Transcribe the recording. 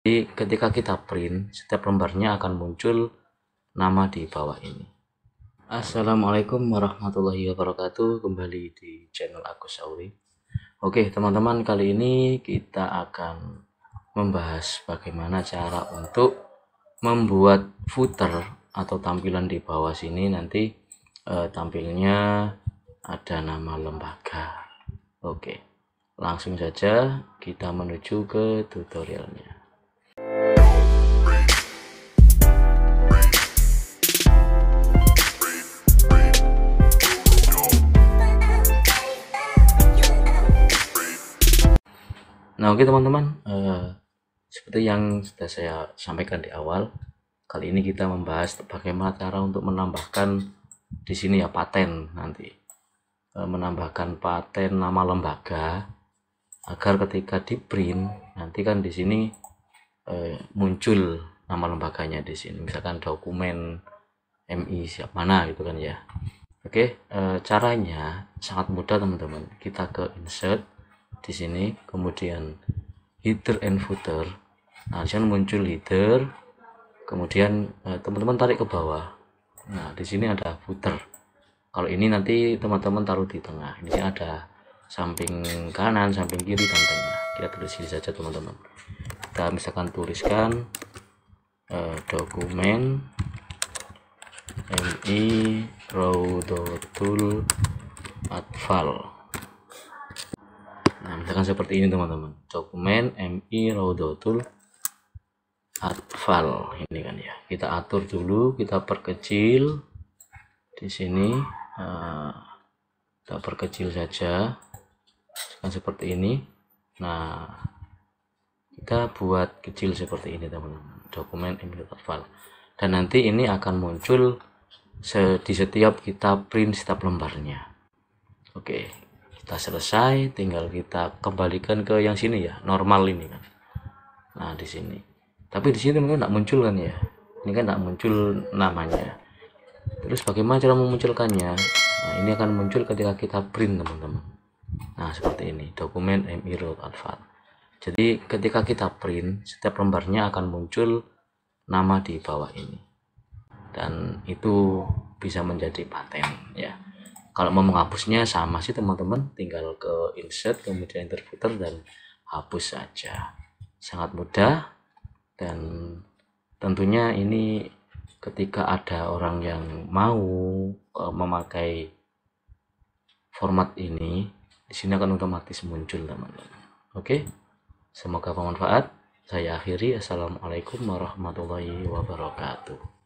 Jadi ketika kita print, setiap lembarnya akan muncul nama di bawah ini. Assalamualaikum warahmatullahi wabarakatuh. Kembali di channel aku Sauri. Oke, teman-teman, kali ini kita akan membahas bagaimana cara untuk membuat footer atau tampilan di bawah sini nanti e, tampilnya ada nama lembaga. Oke. Langsung saja kita menuju ke tutorialnya. Nah, oke teman-teman, uh, seperti yang sudah saya sampaikan di awal, kali ini kita membahas bagaimana cara untuk menambahkan di sini ya paten nanti, uh, menambahkan paten nama lembaga agar ketika di print nanti kan di sini uh, muncul nama lembaganya di sini, misalkan dokumen MI siap mana gitu kan ya. Oke, okay, eh, caranya sangat mudah teman-teman. Kita ke insert di sini kemudian header and footer nah disini muncul header kemudian eh, teman-teman tarik ke bawah nah di sini ada footer kalau ini nanti teman-teman taruh di tengah ini ada samping kanan samping kiri dan tengah kita tulis ini saja teman-teman kita misalkan tuliskan eh, dokumen mi at atfal akan seperti ini teman-teman dokumen mi raudotul atfal ini kan ya kita atur dulu kita perkecil di sini uh, kita perkecil saja kan seperti ini nah kita buat kecil seperti ini teman-teman dokumen mi atfal dan nanti ini akan muncul di setiap kita print setiap lembarnya oke okay. Sudah selesai tinggal kita kembalikan ke yang sini ya normal ini kan nah di sini tapi di sini teman tidak muncul kan ya ini kan tidak muncul namanya terus bagaimana cara memunculkannya nah, ini akan muncul ketika kita print teman-teman nah seperti ini dokumen MI Road jadi ketika kita print setiap lembarnya akan muncul nama di bawah ini dan itu bisa menjadi paten ya kalau mau menghapusnya sama sih teman-teman tinggal ke insert kemudian interpreter dan hapus saja sangat mudah dan tentunya ini ketika ada orang yang mau e, memakai format ini di sini akan otomatis muncul teman-teman oke semoga bermanfaat saya akhiri assalamualaikum warahmatullahi wabarakatuh